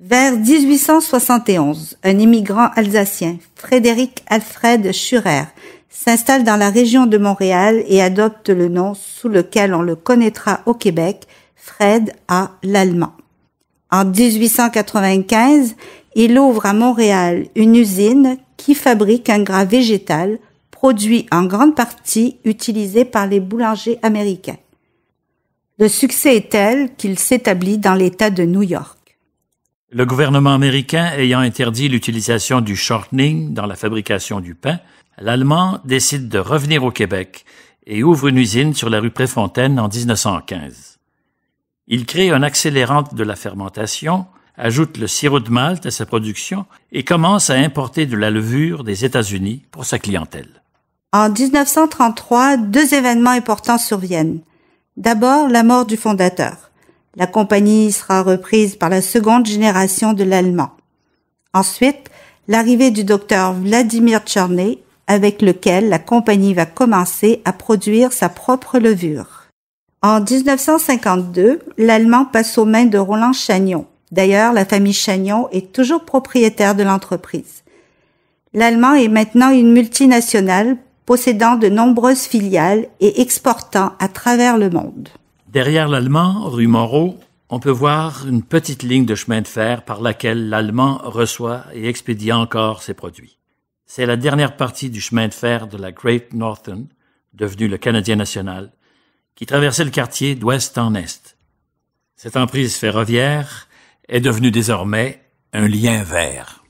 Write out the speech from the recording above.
Vers 1871, un immigrant alsacien, Frédéric Alfred Schurer, s'installe dans la région de Montréal et adopte le nom sous lequel on le connaîtra au Québec, Fred à Lallemand. En 1895, il ouvre à Montréal une usine qui fabrique un gras végétal, produit en grande partie utilisé par les boulangers américains. Le succès est tel qu'il s'établit dans l'État de New York. Le gouvernement américain ayant interdit l'utilisation du shortening dans la fabrication du pain, l'Allemand décide de revenir au Québec et ouvre une usine sur la rue Préfontaine en 1915. Il crée un accélérant de la fermentation, ajoute le sirop de malt à sa production et commence à importer de la levure des États-Unis pour sa clientèle. En 1933, deux événements importants surviennent. D'abord, la mort du fondateur. La compagnie sera reprise par la seconde génération de l'allemand. Ensuite, l'arrivée du docteur Vladimir Tcherné, avec lequel la compagnie va commencer à produire sa propre levure. En 1952, l'allemand passe aux mains de Roland Chagnon. D'ailleurs, la famille Chagnon est toujours propriétaire de l'entreprise. L'allemand est maintenant une multinationale possédant de nombreuses filiales et exportant à travers le monde. Derrière l'Allemand, rue Moreau, on peut voir une petite ligne de chemin de fer par laquelle l'Allemand reçoit et expédie encore ses produits. C'est la dernière partie du chemin de fer de la Great Northern, devenue le Canadien national, qui traversait le quartier d'ouest en est. Cette emprise ferroviaire est devenue désormais un lien vert.